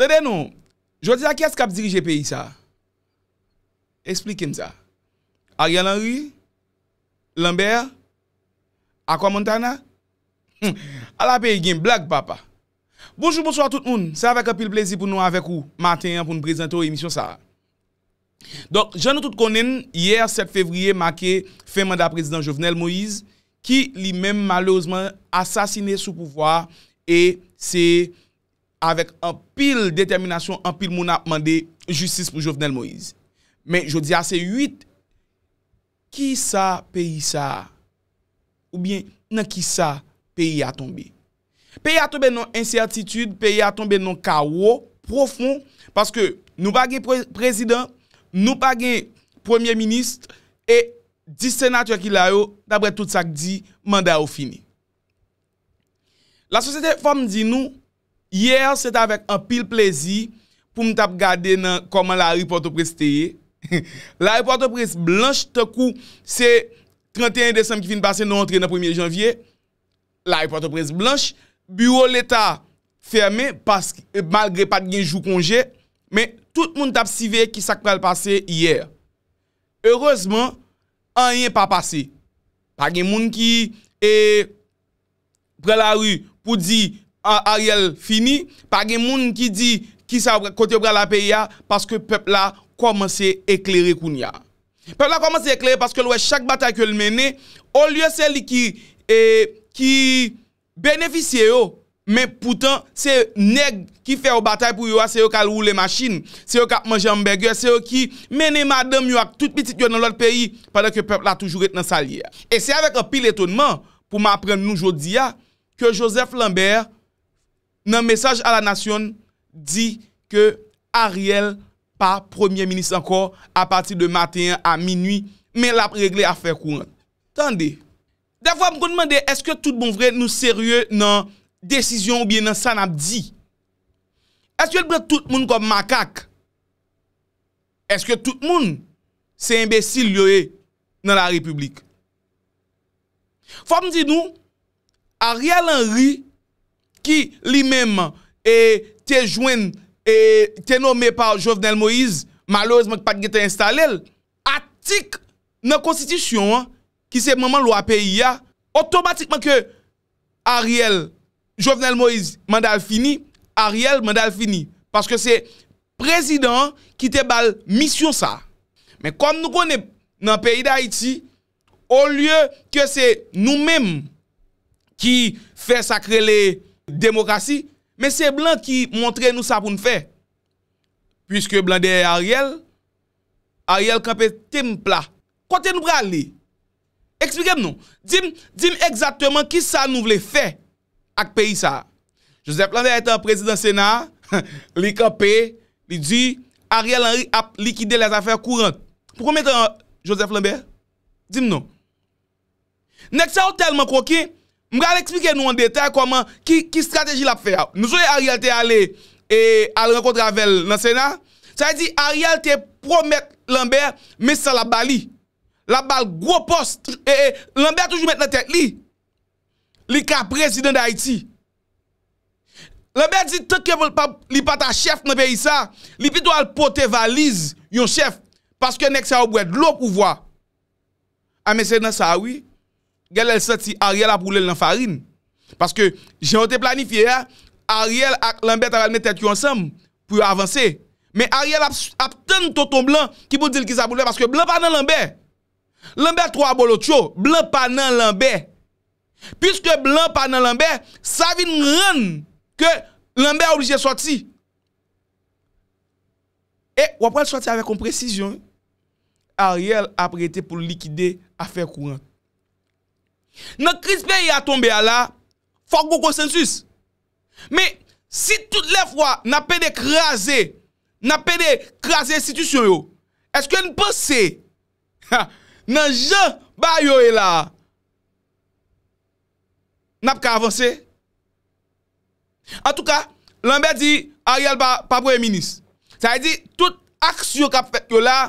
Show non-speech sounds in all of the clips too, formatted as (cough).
Tede nou, jwa di a kyes kap dirije peyi sa? Eksplikem sa. Arian Henry? Lambert? Akwa Montana? A la peyi gen blag papa. Bonjour, bonsoir tout moun. Sa vek apil plezi pou nou avek ou. Martin, pou nou prezente ou emisyon sa. Dok, jan nou tout konen, yer 7 fevriye, make fèmanda prezident Jovenel Moïse, ki li men malosman asasine sou pouvoi e se fèmanda avèk an pil determinasyon, an pil moun ap mande, justice pou Jovenel Moïse. Men, jo di ase 8, ki sa peyi sa? Ou bien, nan ki sa peyi a tombe? Peyi a tombe nan insyatitude, peyi a tombe nan kawo, profoun, paske nou bagen prezident, nou bagen premier-ministre, e di senat yo ki la yo, tabre tout sa ki di, manda yo fini. La sosete form di nou, Yer, se ta vek an pil plezi pou mta ap gade nan koman la riporto pres te ye. La (laughs) riporto pres blanche te kou se 31 Desem ki fin pase nan rentre nan 1er Janvye. La riporto pres blanche, bureau l'Etat ferme euh, malgre pat genjou konje. Men, tout moun ta ap siveye ki sakpe al pase yyer. Erozman, an yen pa pase. Pak gen moun ki pre la ru pou di... a yel fini, page moun ki di, ki sa kote oubra la peyi ya, paske pepl la komanse ekleri koun ya. Pepl la komanse ekleri, paske lwe chak batay ke l mene, ou lye seli ki, e, ki beneficye yo, men poutan, se neg ki fe ou batay pou yowa, se yo kal rou le machin, se yo kap majan mbege, se yo ki mene madem yowak, tout pitit yow nan lot peyi, padan ke pepl la toujou et nan salye ya. E se avek an pil etonman, pou ma apren nou jodi ya, ke Josef Lambert, nan mesaj a la nasyon di ke Ariel pa premier minis anko a pati de maten a minui men la pregle a fe kouan. Tande, da fwa m kon mende eske tout moun vre nou serye nan desisyon ou bien nan sanap di? Eske l bre tout moun kon makak? Eske tout moun se imbesil yoye eh, nan la republik? Fwa m di nou, Ariel an ri ki li menman e te jwen e te nomme pa Jovenel Moïse, maloèzman ki pat ge te installel, atik nan konstitisyon ki se maman lwa peyi ya, otomatikman ke Ariel Jovenel Moïse mandal fini, Ariel mandal fini. Paske se prezident ki te bal misyon sa. Men kon nou konen nan peyi da Haiti, ou lye ke se nou menman ki fe sakre le... Demokrasi Men se blan ki montre nou sa pou nou fe Piske blan de Ariel Ariel kampe timpla Kote nou brale li Ekspirem nou Dim ekzatweman ki sa nou vle fe Ak peyi sa Joseph Lambert (laughs) a ete an prezident sena Li kampe Li di Ariel a likide les afer kourent Pou komete an euh, Joseph Lambert Dim nou Nek sa ou telman kwa ki Mga al ekspike nou an detay koman ki strategi la pfe ap. Mou soye a e realte ale e, al renkotravel nan sena. Sa yi e di a realte promet Lambert, mese sa la bali. La bali, gro post. E Lambert toujou met nan tek li. Li ka prezident da Haiti. Lambert di tout ke vol pa li pata chef nan peyi sa. Li pi do al pote valiz yon chef. Paske nek sa ouboued lo pouvoi. A mese nan sa oui, elle sortie Ariel a brûlé dans farine parce que j'ai été planifié hein, Ariel et Lambert avaient mis tête ensemble pour avancer mais Ariel a de ton Blanc qui peut dire qu'il a brûlé parce que Blanc pas dans Lambert Lambert trois bolotio Blanc pas dans Lambert puisque Blanc pas dans Lambert ça vient rendre que Lambert obligé de sortir et on va sortir avec une précision hein. Ariel a prêté pour liquider affaire courante Nan kriz pe yi a tombe a la, fok bou konsensus. Me, si tout le fwa, nan pe de kreaze, nan pe de kreaze situs yo yo, eske nou pese, nan je ba yo e yo la, nan ap ka avanse? An tou ka, lanbe di, a yal pa pouye minis. Sa yi di, tout aks yo ka pe yo la,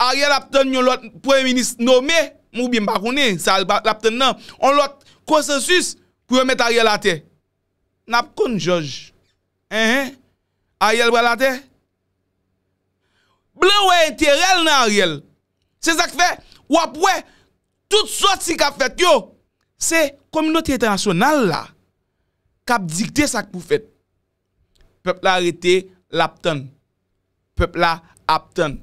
a yal ap ten yon lot pouye minis no me, Mou bi mbakouni, sa lapten nan, on lot konsensus pou yon met a riel ate. Nap kon jaj. Ehe, a riel wala te? Ble wè yon terel nan a riel. Se zak fe, wap wè, tout sot si kap fet yo. Se, kominoti etanasyonal la, kap dikte sak pou fet. Pepla rite lapten. Pepla apten.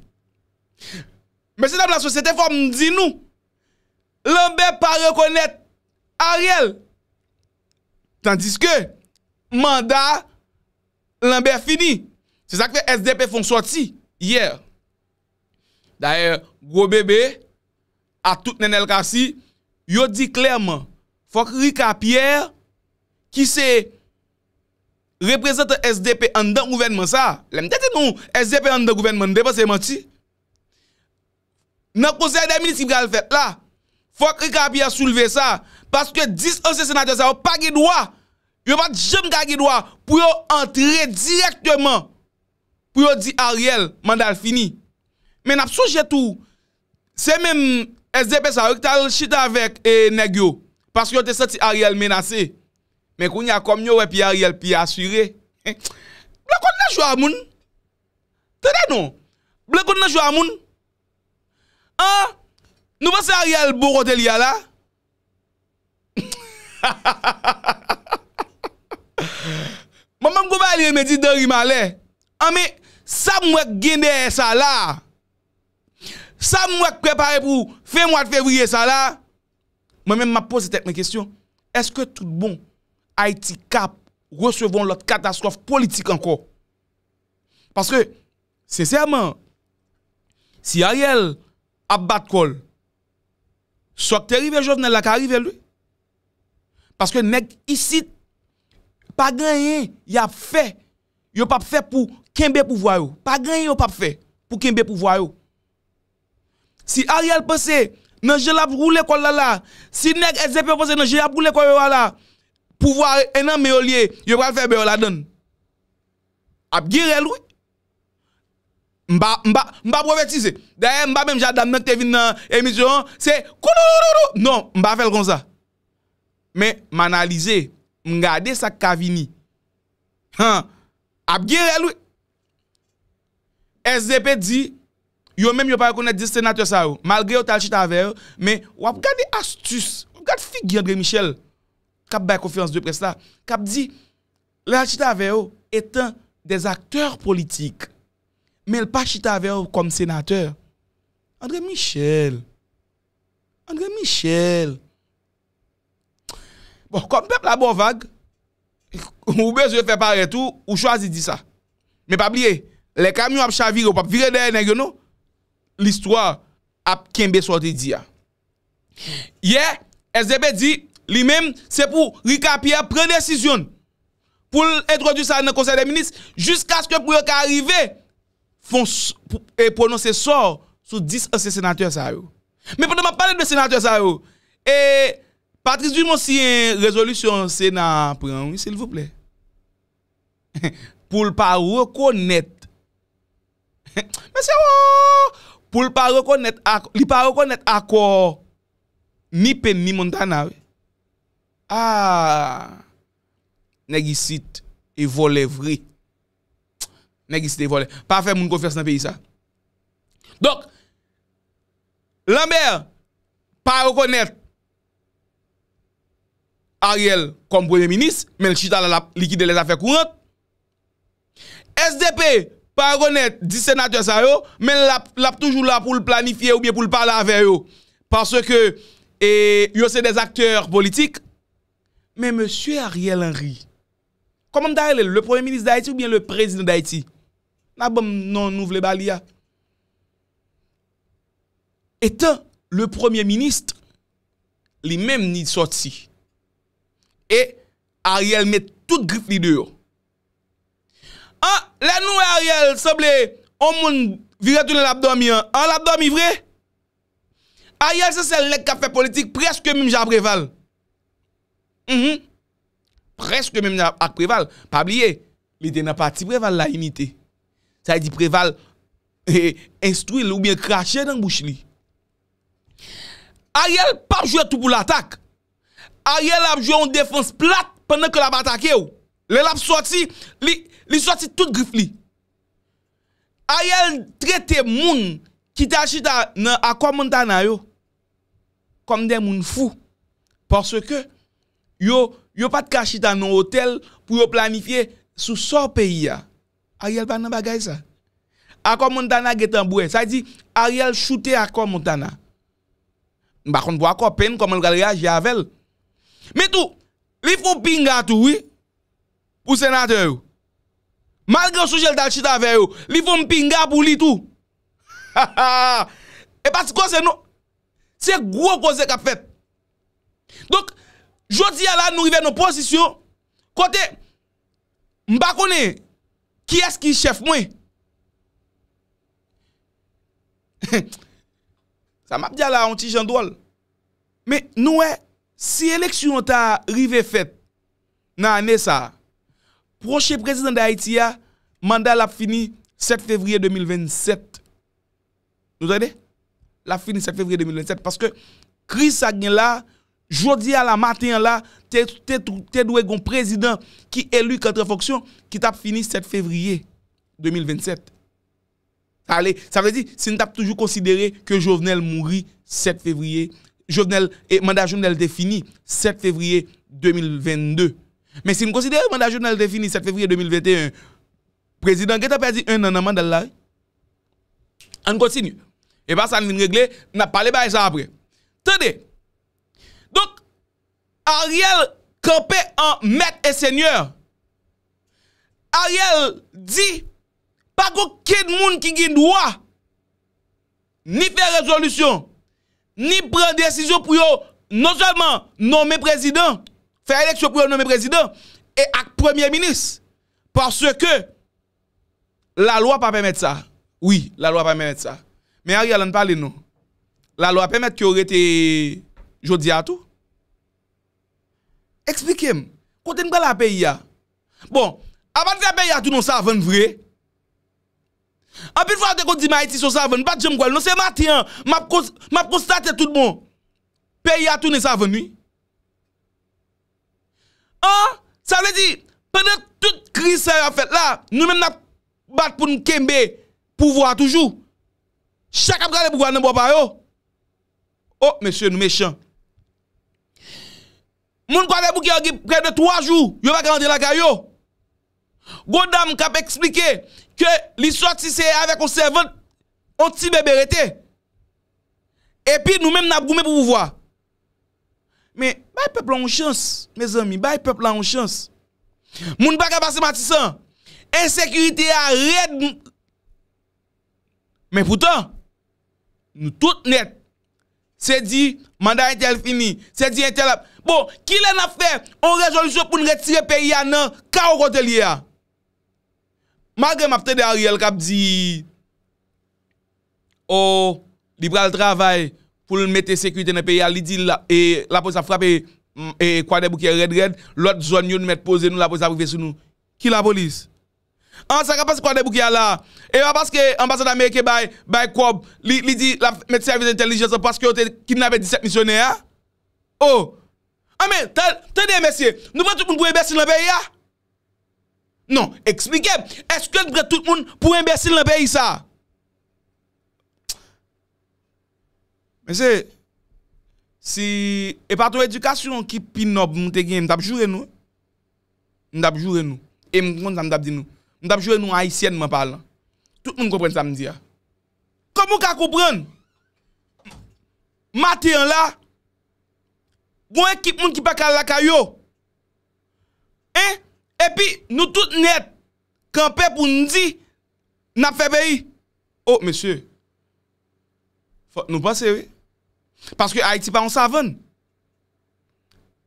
Mese nan blan sosyete fòm di nou, Lambe pa rekonet a riel. Tandis ke, manda, lambe fini. Se sak fe SDP fon soti, yer. Daer, gro bebe, a tout nen el kasi, yo di klerman, fok rika pier, ki se, represe te SDP an dan gouvenman sa, lem dete nou, SDP an dan gouvenman, de pa se man ti. Nan konsey de ministri bial fet la, Fok rika api a souleve sa. Paske 10-11 senatyo sa ou pa gidwa. Yo pat jem ga gidwa. Puyo antre direktman. Puyo di Ariel mandal fini. Men ap sou jetou. Se men SDP sa ou ek tal chita vek e, negyo. Paske yo te soti Ariel menase. Men koun ya komnyo we pi Ariel pi asyre. Eh, Ble kon nan jwa moun? Tede nou? Ble kon nan jwa moun? Ha? Nou pa se Ariel Borotel ya la? Mwen menm kou ba liye medit dèri ma le? A me, sa mwen genè sa la? Sa mwen mwen kreparè pou fe mwad fevriye sa la? Mwen ah, menm ma pose tek men kestyon, eske tout bon, Haiti cap, resevon lot katastrof politik anko? Paske, se serman, si Ariel abat kol, Sok te rive jovnen la ka rive lwi. Paske neg isi pa ganyen yap fe, yo pa fe pou kenbe pou vwa yo. Pa ganyen yo pa fe pou kenbe pou vwa yo. Si a rial pase, nan jel ap roule kwa lala. Si neg ezepe pase, nan jel ap roule kwa lala. Pou vwa enan me o liye, yo pa fe be yo la don. Ap gire lwi. Mba, mba, mba brevetize. Dè mba menm ja dam menk tevi nan emisyon, se, kounounounou, non, mba fel kon sa. Men, manalize, mngade sa kavini. Ha, ap ge relou. SDP di, yon menm yo pa akounen di senatë sa ou, malgre ou tal chita ave you, men, wap gade astus, wap gade figi andre Michel, kap bay konferans do presta, kap di, lal chita ave you, etan des akteur politik. Men l pa chita ver ou kom senateur. Andre Michel. Andre Michel. Bon, kom pep la bovag, (laughs) ou bez ou fè paret ou, ou chwazi di sa. Me pap liye, le kamyon ap chavire, ou pap vire dene yon nou, l istwa ap kenbe sorti di ya. Ye, e zebe di, li mem, se pou Rika Pierre pren desisyon, pou l etrodus sa nan konser de minis, jusqu'as ke pou yon ka arrive, e, Fons, e prononse so, sou dis an se senatüe sa yo. Me pwede ma pale dwe senatüe sa yo. E, Patrice Dumont si yon rezolusyon se nan pranou, sil vople. Poul pa rekonet. Mwen se wou. Poul pa rekonet akor. Li pa rekonet akor. Mi pen, mi montana we. Ah. A, negisit e volevri. Ne giste vole, pa fe moun kon fers nan peyi sa. Dok, Lambert pa rekonet Ariel kom premier minis, men chita la likide le zafek ou not. SDP pa rekonet di senat yo sa yo, men lap toujou la pou l planifiye ou biye pou l pala ave yo. Paswe ke yo se de zakteur politik, men Monsie Ariel Henry, komon ta rele le premier minis d'Haïti ou biye le prezident d'Haïti? Na bom nan nou vle bali ya? Eta, le premier ministre, li menm ni sot si. E, Ariel met tout grif li deyo. Ha, la nou e Ariel, soble, omoun viratounen labdomi, an labdomi vre? Ariel se sel lek kape politik, preske menm jan breval. Mm-hmm. Preske menm jan akbreval. Pabliye, li dena pati breval la imite. ça dit préval eh, instruire ou bien cracher dans bouche li. Ariel pas joué tout pour l'attaque. Ariel a joué en défense plate pendant que la attaqué ou. Le sorti, li, li sorti tout griffe li. Ariel traite moun qui dans à quoi Montana comme des gens fous parce que yo yo pas de dans dans hôtel pour planifier sous son pays Ariel pa nan bagay sa? Ako Montana getan boue. Sa yi di, Ariel chute ako Montana. Mbakon pou akor pen, koman lukal reaj yavel. Me tou, li foun pinga tou, oui? Pou senatè yo. Mal gen soujel dal chita veyo, li foun pinga pou li tou. Ha ha! E pati kon se nou, se gro kon se kap fet. Dok, jodi ala nou rive nou posisyon, kote, mbakon e, Ki as ki chef mwen? Sa (laughs) map di ala an ti jan do al. Me nou e, eh, si eleksyon ta rive fet, nan ane sa, proche prezident de Haitia, eh, mandal ap fini 7 fevriye 2027. Nou tan de? Lap fini 7 fevriye 2027. Paske kriz sa gnen la, Jodi à la matin là, t'es doué un président qui élu contre fonction qui t'a fini 7 février 2027. Allez, ça veut dire si nous toujours considéré que Jovenel mourit 7 février, Jovenel et mandat Jovenel défini 7 février 2022. Mais si nous considérons le mandat Jovenel défini 7 février 2021, président qui pas perdu un an dans mandat On continue. Et pas ça nous régler, n'a pas les ça après. Tenez donc, Ariel campé en maître et seigneur. Ariel dit, pas aucun monde qui a droit, ni faire résolution, ni prendre décision pour non seulement nommer président, faire élection pour nommer président, et avec premier ministre. Parce que la loi pas permettre ça. Oui, la loi pas permettre ça. Mais Ariel, on parle nous. La loi permet que y aurait été Jodi atou. Eksplikem. Kote nbe la peyi ya. Bon. Aban ve peyi atou nou sa ven vre. An pi fwa de kote di non, ma eti sou sa ven. Bat jem gwen. Non se mati an. Map konstate tout bon. Peyi atou nou sa ven vi. An. Sa vle di. Pene tout kri sey a fet la. Nou men ap bat pou nou kembe. Pouvo a toujou. Chaka mkade pou kwa nan boba yo. Oh. Oh. Meseye nou mechan. Moun pale bouke yo près de 3 jours, yo va rentrer la caillou. Godam kap expliqué que l'histoire sorti c'est avec un servant, on ti bébé Et puis nous même n'a goumé pour vous voir. Mais bay peuple en chance, mes amis, bay peuple en chance. Moun pa ka passer Matissan. Insécurité a red. Mais pourtant nous tout net Se di manda entel fini, se di entel ap, bon, ki lè na fè? On rejoljou pou nou retire pe ya nan, ka ou kote li ya? Magè m ap tè de Ariel kap di, o, oh, li pral travay pou nou mette sekwite nan pe ya, li di la e, pos a frap mm, e kwade bouke red red, lot zon yon nou mette pose nou, la pos a pouve sou nou. Ki la polis? An sa ka pas kwa debou ki ala? Ewa paske ambasade Amerike bay koub li di la Medi Service Intelligence an paske ote kim nabè 17 misyonè ya? Ah? O! Ame, ah, tenye mesye, nou vwè tout moun pou embèsil lè peyi ya? Ah? Non, eksplikem, eske nou vwè tout moun pou embèsil lè peyi sa? Mesye, si e patou edukasyon ki pinob moutegye mdap jure nou? Mdap jure nou? E mkwanda mdap di nou? Ndap jwè nou ayisyen mwen palan. Tout moun koupren sa mwen diya. Kom moun ka koupren? Mate yon la, gwen kip moun ki pa kal la kayo. E, epi nou tout net kanpe pou nji nap febeyi. O, oh, mesye, fote nou pasere. Paske ayiti pa yon sa ven.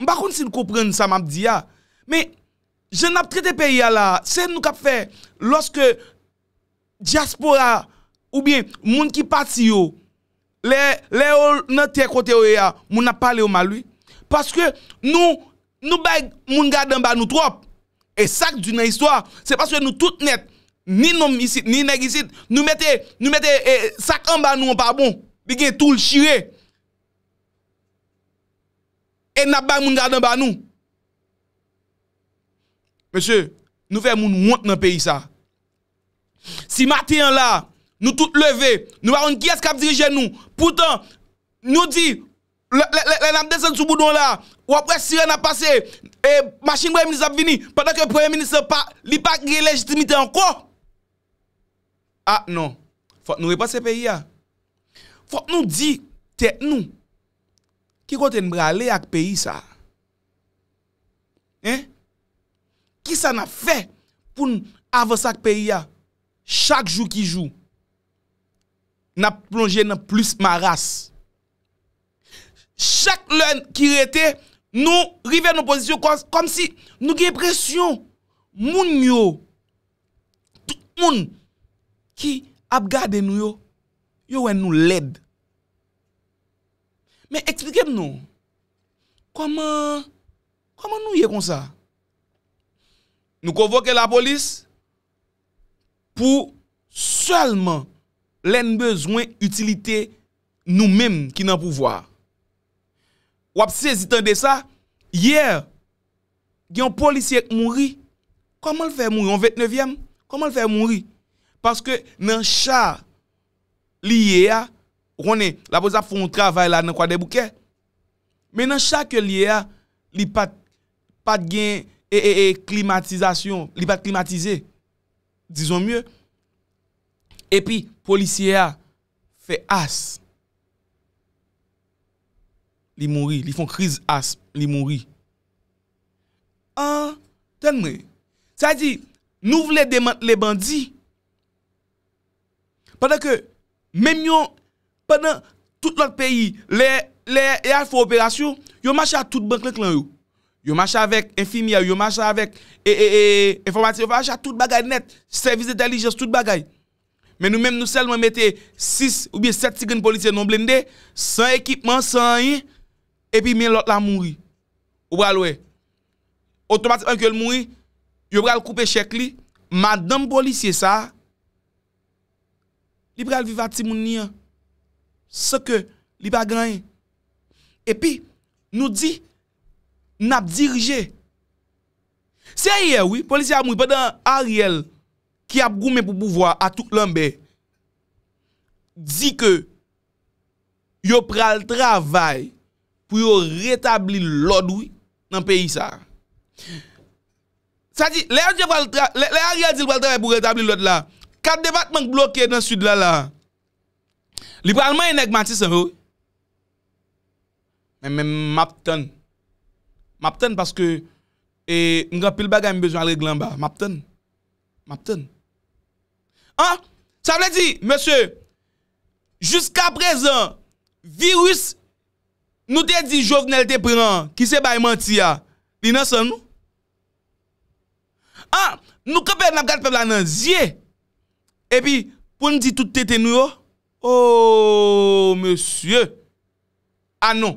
Mba kon si nou koupren sa mwen diya. Me, me, Je nap trete peyi ala, se nou kap fe, loske diaspora ou bien moun ki pati yo, le ou nou te kote ou e ya, moun ap pale ou maloui, paske nou bag moun gade mba nou trop, e sak duna histwa, se paske nou tout net, ni nomisit, ni negisit, nou mette sak mba nou eh, anpa bon, bi gen tou l chire, e nap bag moun gade mba nou, Mese, nou fe moun mwant nan peyi sa. Si martyen la, nou tout leve, nou baron ki as kap dirije nou, poutan nou di, le nam desan sou boudon la, wapre si re na pase, e mashingwe menis ap vini, padan ke premenis li pa ge legitimite anko. A, nou, fok nou repas se peyi ya. Fok nou di, te nou, ki konten mwale ak peyi sa, sa na fe pou nou avosak peyi ya, chak jou ki jou na plonje nan plus maras chak loun ki rete, nou rive nou pozisyon kom si nou ge presyon, moun yo tout moun ki ap gade nou yo yo wè nou led men eksplikem nou koman koman nou ye konsa Nou konvoke la polis pou selman lèn bezwen utilite nou mèm ki nan pouvoar. Wap sezitande sa, yè, gyan polisyek mounri. Koman l fè mounri? On vèt nevyem? Koman l fè mounri? Paske nan chak liye a, rone, la polisya foun travay la nan kwa de bouke. Men nan chak liye a, li pat gen... E, e, e, klimatizasyon, li pa klimatize. Dizon mye. E pi, polisye a, fe as. Li mouri, li fon kriz as, li mouri. An, ten mre. Sa di, nou vle deman le bandi. Pendan ke, menmyon, pendant tout lak peyi, le, le, e a fwo operasyon, yo mach a tout bank lak lan yo. yo mwacha avèk, enfimia, yo mwacha avèk, e, e, e, informatik, yo mwacha tout bagay net, servis de talijos, tout bagay, men nou men nou sel mwen mette, 6 ou biye 7 sigan polisye non blendè, 100 ekipman, 100 yin, epi men lot la mwoui, ou bral wè, otomatik, anke l mwoui, yo bral koupe chèk li, madame polisye sa, li bral vivati moun niyan, se ke li bagan yin, epi nou di, N ap dirije. Seye, polici ap moun, padan Ariel, ki ap goumen pou pouvoi, a tout lombe, di ke, yo pral travay, pou yo retabli lod ou, nan peyi sa. Sa di, le Ariel di l pral travay pou retabli lod la, kat debatman blokye nan sud la la, li pralman enek mati san ou, men men map ton. Maptan paske e nga pil baga mi bezo al reglan ba. Maptan. Maptan. An, sa mwen di, monsen, Juska prezen, virus, nou te di jovenelte prenen, ki se bay manti ya, ah? li nan san nou? An, nou keper napgan peblan nan zye, epi, pou mwen di toute tete nou yo, ooo, oh. oh, monsen, an ah, non.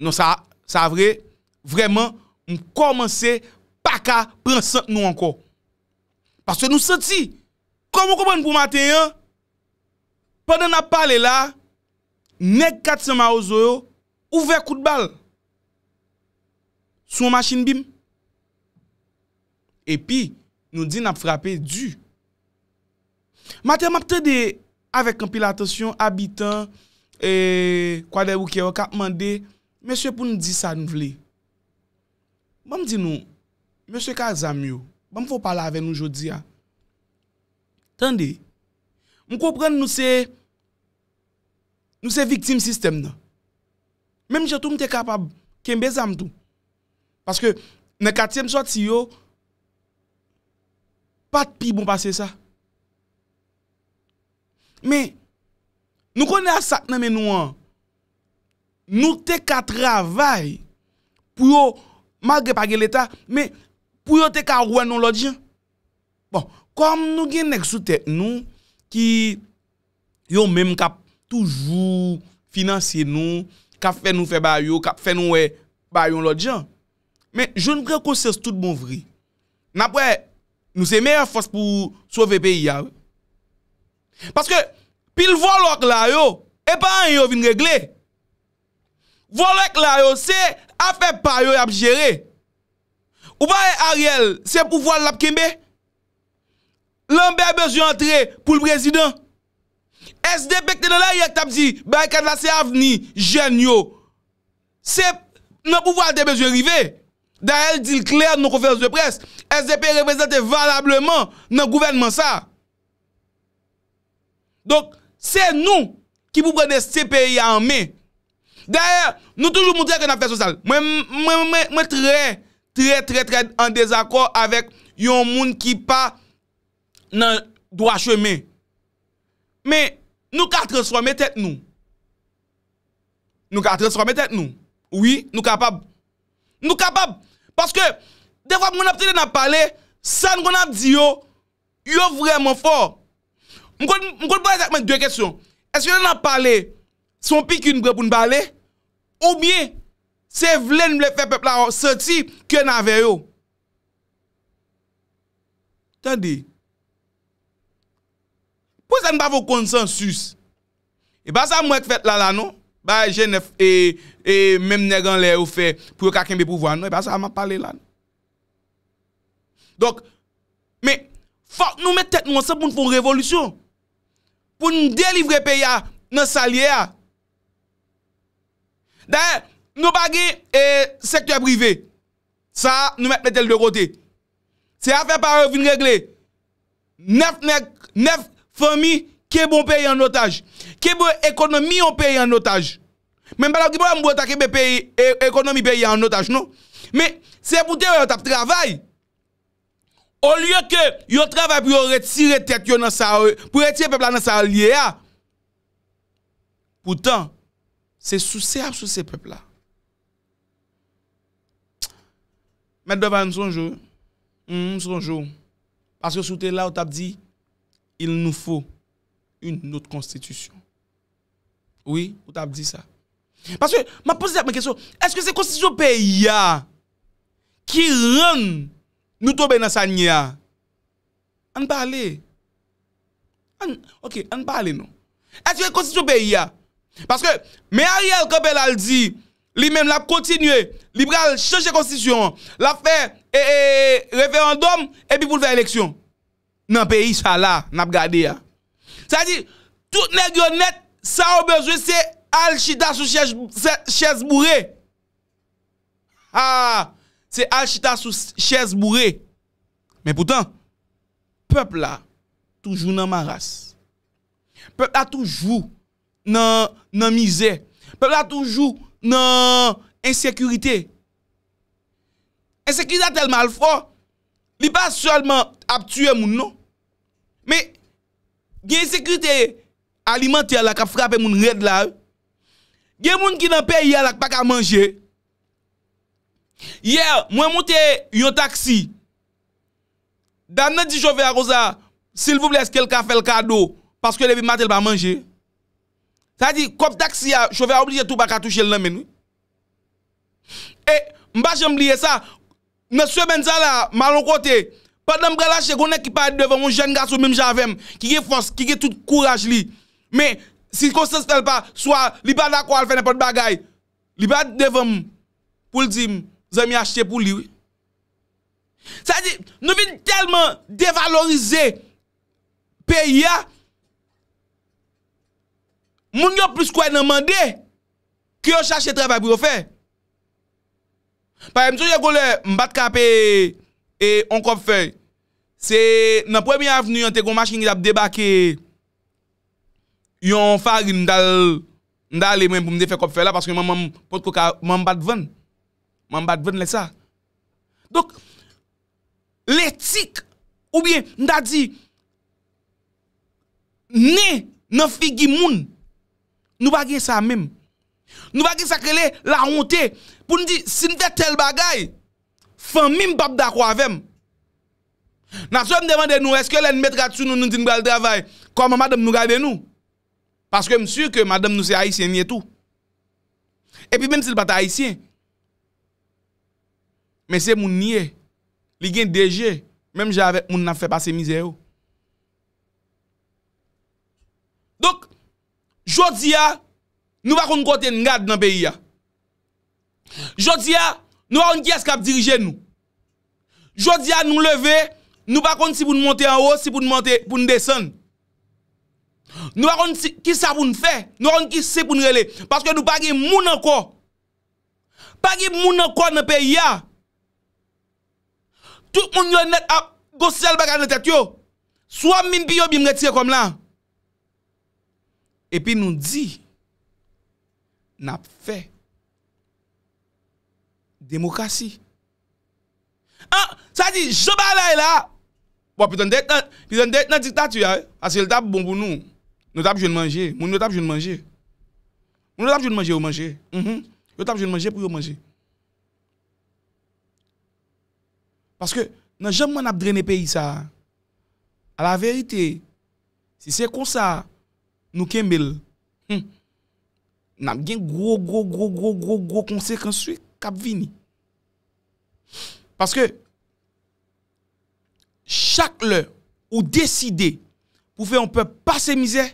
nou, nou sa vre, Vreman, m komanse pa ka prensan nou anko. Pase nou senti. Koman m koman pou maten yon? Pendan ap pale la, neg kat seman ozoyo, ouve kout bal. Sou yon masin bim. Epi, nou di nap frape du. Maten m ap te de, avek an pil atasyon, abitan, e, kwa de wu kye wak ap mande, mè se pou nou di sa nou vle. ba m di nou, M. Kazamyou, ba m fò pala avè nou jodi ya. Tande, m kòpren nou se, nou se viktim sistem nan. Mèm jòtou m te kapab, kembe zam tou. Paske, nè katièm sot si yo, pat pi bon pase sa. Mè, nou konè a sat nan menou an, nou te ka travay, pou yo, Magre page l'Etat, mè pou yo te ka rwè nou lò diyan. Bon, kom nou gen nèk sou tèk nou, ki yo mèm kap toujou finanse nou, kap fè nou fè bè yo, kap fè nou wè bè yon lò diyan. Mè, joun kre konses tout bon vri. Napwè, nou se mè yon fòs pou sove peyi ya. Paske, pil volòk la yo, e pa yon vin regle. Volòk la yo, se... Afèp pa yo ap jere. Ou pa e Ariel, se pou voal l ap kembe? L anbe bezyo antre pou l prezident? Es de pekne do la yek tabzi, ba e kad la se avni jen yo. Se nou pou voal de bezyo rive, da el dil kler nou konferans de pres, es de pe reprezentè valableman nou kouvenman sa. Donk, se nou ki pou prene se peyi anme, Dèye, nou toujou moun diye ke na fè so sal. Mè mè mè mè mè mè tre, tre tre tre en dezakor avèk yon moun ki pa nan dwa chemè. Mè, nou ka tre so, mè tèt nou. Nou ka tre so, mè tèt nou. Ouï, nou kapab. Nou kapab, paske de fwa moun ap te ne nap pale, san kon ap di yo, yo vwreman favor. Mwen kon po a headache mè, douè kèsyon. Eske moun nap pale, son piki mwen gwe pou mwè bale? Ou bie, se vle nou le fe pepla an soti ke nan vè yo. Tande. Po sa nou pa vò konsensus. E ba sa mwen ek fet la la nou. Ba jen e, e, e, mem negan le ou fe pou yo kakenbe pou vwa nou. E ba sa a man pale la nou. Dok, me, fok nou me tet mwen se pou nou fon revolusyon. Po nou delivre pe ya nan salye ya. Daè, nou bagè e, sektor privè. Sa, nou mèt mètèl de kote. Se a fè parè vin reglè. Nèf fòmi kebo on paye an otaj. Kebo ekonomi on paye an otaj. Men bala ki pou an mwot akebe e, ekonomi paye an otaj nou. Men se poutè wè an tap travay. Ou lye ke yon travay pou yon retire tet yo nan sa ou. Pou retire pepla nan sa ou liye a. Poutan. Se sou se ap sou se pep la. Met devan sou anjou. M, hmm, sou anjou. Paske sou te la ou tap di, il nou fò yon not konstitisyon. Ouye, ou tap di sa. Paske, ma pose ap me keso, eske se konstisyon pe ya ki ren nou tobe nasa nya? An pa ale? Ok, an pa ale non? Eske se konstisyon pe ya Paske, mè a yèl kòpèl al di, li mèm l ap kontinuè, li pral chèche konstisyon, l ap fè referandom, epi pou l fè eleksyon. Nan pe isha la, nan ap gade ya. Sa di, tout negyon net sa ou bezwe, se al chita sou chèze bourè. Ha, se al ah, chita sou chèze bourè. Mè poutan, pèp la, toujou nan ma ras. Pèp la toujou. nan mizè. Peble a toujou nan insekurite. Insekurite a telman al fò. Li pa sèlman ap tue moun nou. Me, gen insekurite alimentè la ka frapè moun red la. Gen moun ki nan pe yalak pa ka manje. Yer, mwen moutè yon taksi. Dan nan di jove a rosa sil vou bles kelka fel kado paske le bi matel pa manje. Sa di, kop taksia, ah, chowve a oblije tou baka tou chel lamen, wè. E, mba jem liye sa, nè sè men zala, malon kote, pad nan mbre la chè, gounè ki pa adi devan, mwen jen gassou mèm javem, ki ge fons, ki ge tout kouraj li. Mè, si konsenstel pa, swa, liba da kou al fè nè pot bagay, liba devan, pou l di, zè mi achè pou li, wè. Sa di, nè vin telman devalorize, pe yè, Moun yon plis kwa yon mande, ki yon chache trevay pou yon fey. Pari mtou yon gole mbat kap e on kop fey, se nan premye avnou yon te gwo mashingi dap deba ke yon fag yon dal yon mwen pou mde fey kop fey la paske yon mwen mwen mbat ven. Mwen mbat ven le sa. Dok, l'etik oubyen mda di ne nan figi moun, Nou bagye sa mèm. Nou bagye sa kele la honte. Pou nou di, si nou fè tel bagay, fè mèm pap da kwa vèm. Nan sou mèm demande nou, eske lè nou mètra tsu nou nou din bral travay, kwa mèm madèm nou gade nou. Paske mèm sè ke madèm nou se haisyen nye tou. Epi mèm se l pata haisyen. Mèm se moun nye, li gen deje, mèm jave moun nan fè pasè mize yo. Oh. Dok, Jodi a, nou pa kon konten ngad nan peyi a. Jodi a, nou pa kon ki eskap dirije nou. Jodi a, nou leve, nou pa kon si pou nou monte an ho, si pou nou monte, pou nou desen. Nou pa kon ki sa pou nou fe, nou pa kon ki se pou nou rele. Paske nou pa gen moun an kon. Pa gen moun an kon nan peyi a. Tout moun yon net ap gosyal baka nan tetyo. Swa min piyo bi mre tire kom lan. epi nou di, nap fe, demokasi. Ha, ah, sa di, joba la e la, pwa bon, pitan dek nan diktatu ya, asye l tap bon pou nou, nou tap joun manje, moun nou tap joun manje, moun nou tap joun manje ou manje, moun mhm. nou tap joun manje pou yo manje. Paske, nan jom man ap drene peyi sa, a la verite, si se kon sa, Nou kem bel, nam gen gro, gro, gro, gro, gro, gro konsekansi wè kap vini. Paske, chak lè ou deside pou fè an pèp pasè mizè,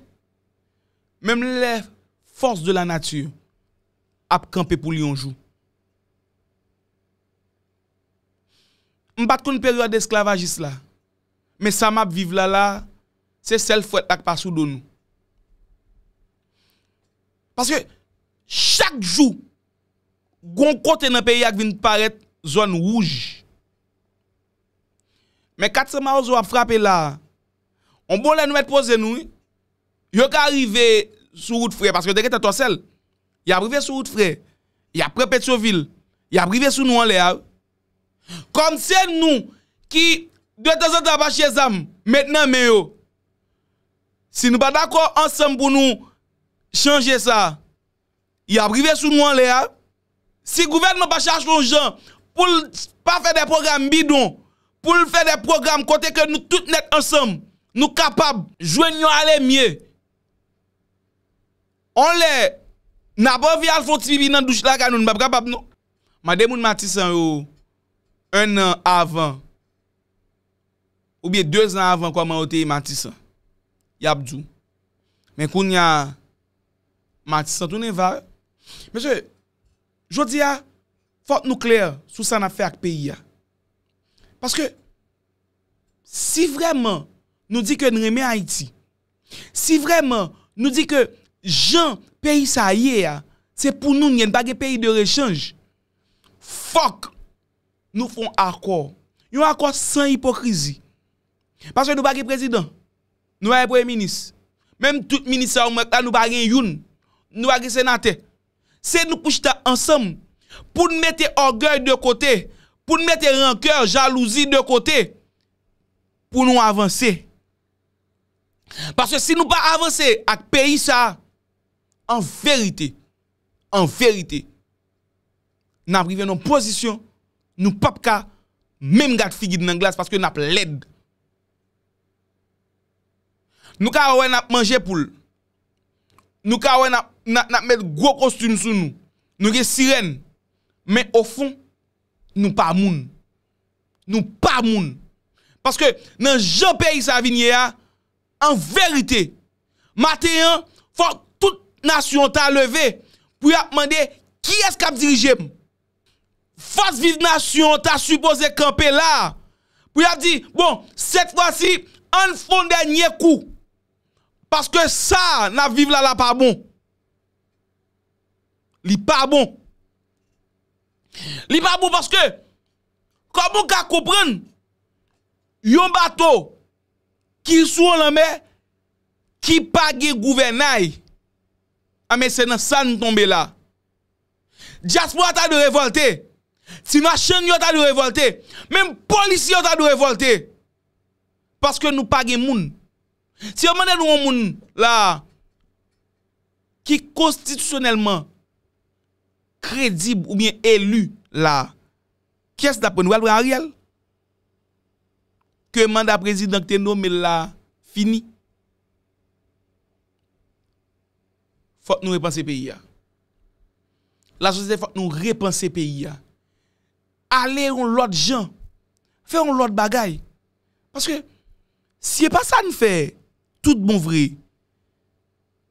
mèm lè fòs de la natyè ap kampe pou li anjou. M bat kon perywa de esklavajis la, mè sam ap viv la la, se sel fwè tak pasou don nou. Paske chak jou, goun kote nan peyi ak vin paret zon wouj. Men kat seman waz wap frape la, on bon la nou et pose nou, yo ka arrive sou wout fre, paske deket an ton sel, ya breve sou wout fre, ya prepe sou vil, ya breve sou nou an le av. Kom se nou ki, de te zon daba che zam, met nan meyo. Si nou ba dako ansenm bou nou, chanje sa, yabrive sou nou an le a, si gouven nou pa chanj loun jan, pou l pa fe de program bidon, pou l fe de program kote ke nou tout net ansam, nou kapab jwen yon ale mye, an le, nan pa vi al foti bi nan dou chla kanoun, mab kapab nou. Ma demoun Matisan yo, un an avan, oubye deux an avan kwa man ote yi Matisan, yabdou, men koun yon Matisantounen va. Mese, jodi ya, fote nukleer sou sa na fe ak peyi ya. Paske, si vreman nou di ke nremen Haiti, si vreman nou di ke jan peyi sa ye ya, se pou nou nyen bagye peyi de rechange, fok, nou fon akor. Yon akor san hipokrizi. Paske nou bagye prezident, nou aye pou e minis. Mem tout minis sa ou mwen ta nou bagyen yon, nou agresenate, se nou kouchta ansam, pou nou mette orgey de kote, pou nou mette renkeur, jalouzi de kote, pou nou avanse. Parce si nou pa avanse, ak peyi sa, an verite, an verite, nou aprive nou posisyon, nou pap ka, mem gat figi nan glas, paske nou ap led. Nou ka ouen ap manje poul, nou ka ouen ap, na met gro kostyoun sou nou, nou ke siren, men o fon, nou pa moun, nou pa moun, paske nan jan peyi sa vinye ya, an verite, mate yon, fok tout nasyon ta leve, pou ya pman de, ki esk ap dirije m, fos viv nasyon ta supose kampe la, pou ya di, bon, set fwa si, an fon denye kou, paske sa, nan viv la la pa moun, li pa bon. Li pa bon paske, kwa bon ka koupren, yon bato, ki sou an la me, ki page gouvernai, ame ah, se nan san nou tombe la. Jaspo a ta de revolte, si nan chen yo ta de revolte, menm polisi yo ta de revolte, paske nou page moun. Si yon moun nou moun la, ki konstitisyonelman, Kredib ou miye elu la Kyes da pon wèl wèl a real Kè manda prezidenten nou me la Fini Fok nou repanse pe yia La sosete fok nou repanse pe yia Ale yon lot jen Fè yon lot bagay Paske Siye pa sa nou fè Tout bon vre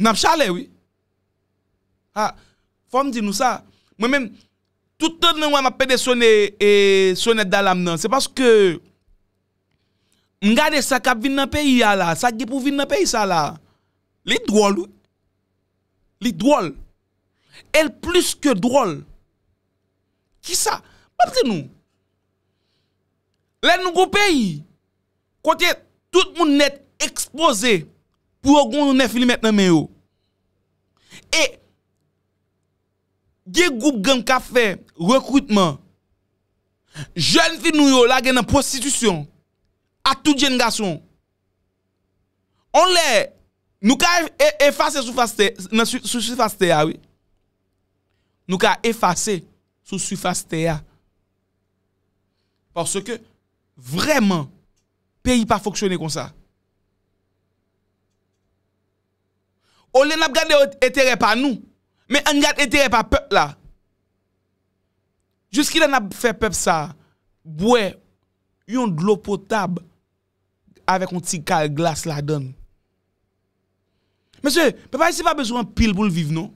Namp chale wè ah, Fok nou di nou sa Mwen men, toutan mwen wè m apede sonet e, dalam nan. Se paske, m gade sa kap vin nan peyi ya la. Sa gepou vin nan peyi sa la. Li drol ou. Li drol. El plus ke drol. Ki sa? Mwen se nou? Len nou go peyi. Kwa te, tout moun net ekspoze pou yo goun nou ne filimet nan men yo. E... Gye goup gen kafe, rekrutman, jen fin nou yo la gen an prostitusyon, atout jen gason. On le, nou ka e, e, efase sou sufaste ya, ah oui. Nou ka efase sou sufaste ya. Ah. Parce ke, vremen, peyi pa foksyone kon sa. On le nap gade etere pa nou. Men an gat entere pa pep la. Jous ki den ap fe pep sa, bwe yon glopo tab avek yon ti kal glas la den. Mese, pep a yon se pa bezwen pil pou l viv nou?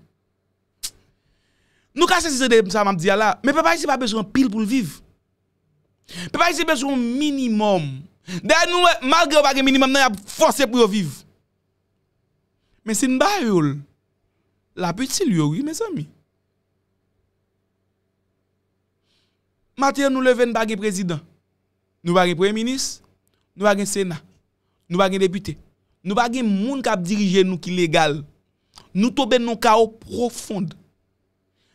Nou ka se se dey msa mam diya la, men pep a yon se pa bezwen pil pou l viv. Pep a yon se bezwen minimum. Dey an nou, magre wak e minimum, nan yon ap fose pou yon viv. Men se nba yon l. La piti si lyo gri, me zami. Matya nou le ven bagye prezident. Nou bagye preminis. Nou bagye sena. Nou bagye depute. Nou bagye moun kap dirije nou ki legal. Nou tobe nou kao profonde.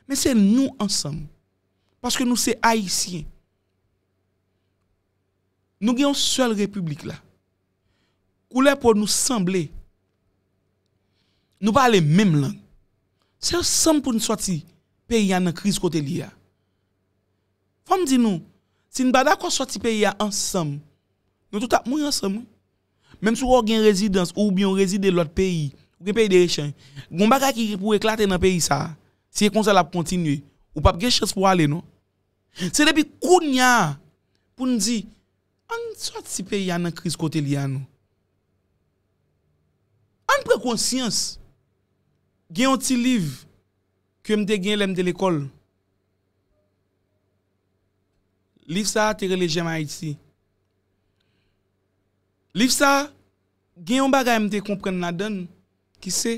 Men se nou ansam. Paske nou se haisyen. Nou gen yon sel republik la. Kou la pou nou semble. Nou pale menm lang. Se yo sam pou nou swati peyi ya nan kriz kote li ya. Fwa m di nou, si nou bada kwa swati peyi ya an sam, nou touta moun an sam. Mem sou wou gen rezidans ou wou bion rezide lout peyi, wou gen peyi de rechen, gomba kwa ki pou eklate nan peyi sa, si ye konsal ap kontinu, wou pap gen ches pou ale nou. Se depi koun ya, pou nou di, an swati peyi ya nan kriz kote li ya nou. An prekonsyans, gen yon ti liv, ke m de gen lèm de l'ekol. Liv sa, te relejèman iti. Liv sa, gen yon baga m de kompren nan don, ki se,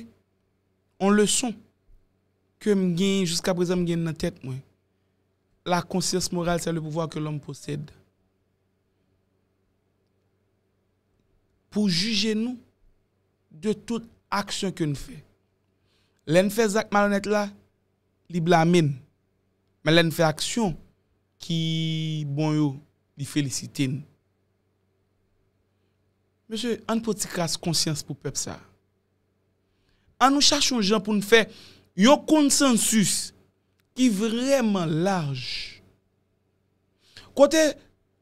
an le son, ke m gen, jiska prezèm gen nan tèt mwen. La konsyans moral, sa le pouvoi ke l'om posèd. Pou juje nou, de tout aksyon ke nou fè. Len fe zak malonet la, li blamin. Men len fe aksyon, ki bon yo li felisitin. Mese, an poti kras konsyans pou pep sa. An nou chasho jan pou nou fe yo konsensus ki vreman laj. Kote,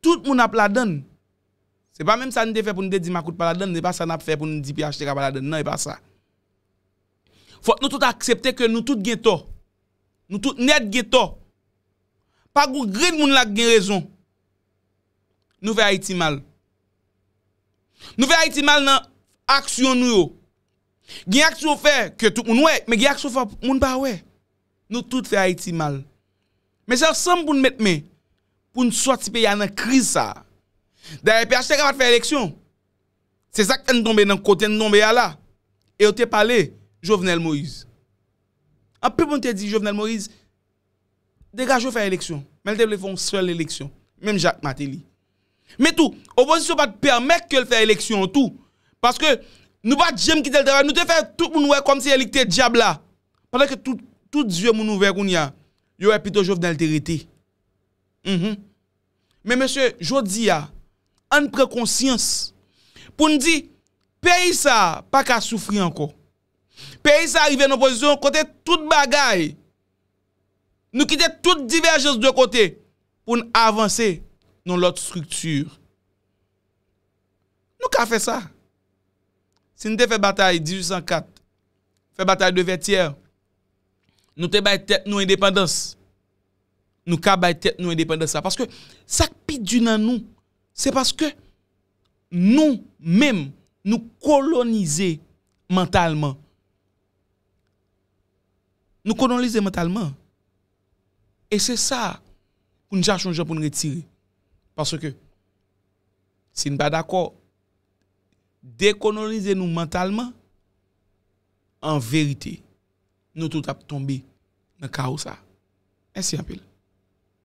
tout moun ap la den, se pa menm sa nou de fe pou nou de di makout pa la den, nan e pa sa nou ap fe pou nou di pi achete ka pa la den, nan e pa sa. Fote nou tout aksepte ke nou tout geto. Nou tout net geto. Pa gou grid moun lak gen rezon. Nou fe Haiti mal. Nou fe Haiti mal nan aksyon nou yo. Gen aksyon fe, ke tou moun we, me gen aksyon fe moun ba we. Nou tout fe Haiti mal. Men se yo san moun met me, pou n so ti pe ya nan kriz sa. Da repi a chek avat fe eleksyon. Se sak en donbe nan kote en donbe ya la. E yo te paley. Jovenel Moïse. En on te dit Jovenel Moïse, dégage faire élection. Mais elle font seule élection. Même Jacques Matéli. Mais tout, opposition pas permettre qu'elle fasse élection tout. Parce que nous pas qui quitter le travail, nous devons faire tout le monde comme si elle était diable là. Pendant que tout, tout Dieu nous ouvert qu'on y a, yo est plutôt Jovenel Térité. Mhm. Mais monsieur, je dis, on prend conscience pour nous dire, pays ça, pas qu'à souffrir encore. peyi sa arrive nou pozisyon, kote tout bagay, nou kite tout diverjens dwe kote, pou nou avanse nou lot strukture. Nou ka fe sa? Si nou te fe batay 1804, fe batay de 20è, nou te bay tet nou indépendance, nou ka bay tet nou indépendance sa, paske sak pi djunan nou, se paske nou mem nou kolonize mentalman Nous colonisons mentalement. Et c'est ça pour nous changer, pour nous retirer. Parce que, si nous ne sommes pas d'accord, décoloniser nous mentalement, en vérité, nous tout tous tomber dans le chaos. Merci un